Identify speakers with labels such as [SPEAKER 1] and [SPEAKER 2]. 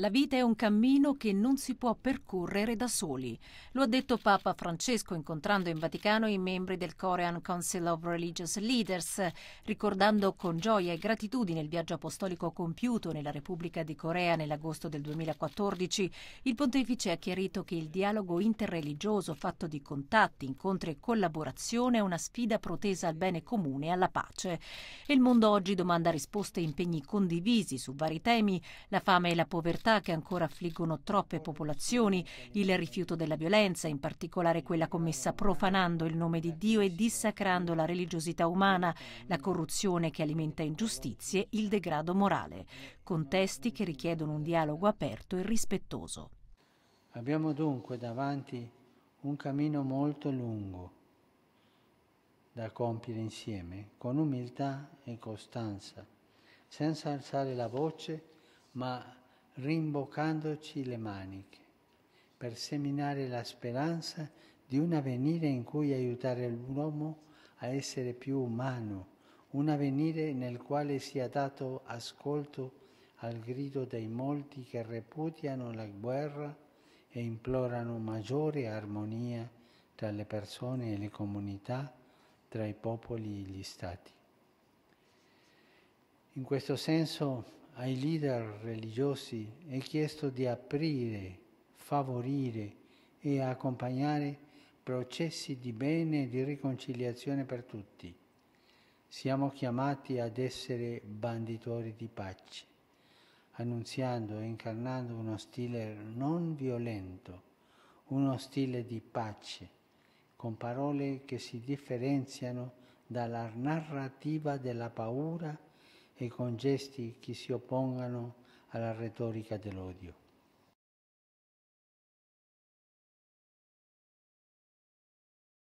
[SPEAKER 1] La vita è un cammino che non si può percorrere da soli. Lo ha detto Papa Francesco incontrando in Vaticano i membri del Korean Council of Religious Leaders, ricordando con gioia e gratitudine il viaggio apostolico compiuto nella Repubblica di Corea nell'agosto del 2014. Il pontefice ha chiarito che il dialogo interreligioso fatto di contatti, incontri e collaborazione è una sfida protesa al bene comune e alla pace. E il mondo oggi domanda risposte e impegni condivisi su vari temi, la fame e la povertà povertà che ancora affliggono troppe popolazioni, il rifiuto della violenza, in particolare quella commessa profanando il nome di Dio e dissacrando la religiosità umana, la corruzione che alimenta ingiustizie, il degrado morale, contesti che richiedono un dialogo aperto e rispettoso.
[SPEAKER 2] Abbiamo dunque davanti un cammino molto lungo da compiere insieme, con umiltà e costanza, senza alzare la voce, ma rimboccandoci le maniche per seminare la speranza di un avvenire in cui aiutare l'uomo a essere più umano, un avvenire nel quale sia dato ascolto al grido dei molti che repudiano la guerra e implorano maggiore armonia tra le persone e le comunità, tra i popoli e gli stati. In questo senso ai leader religiosi è chiesto di aprire, favorire e accompagnare processi di bene e di riconciliazione per tutti. Siamo chiamati ad essere banditori di pace, annunziando e incarnando uno stile non violento, uno stile di pace, con parole che si differenziano dalla narrativa della paura e con gesti che si oppongano alla retorica dell'odio.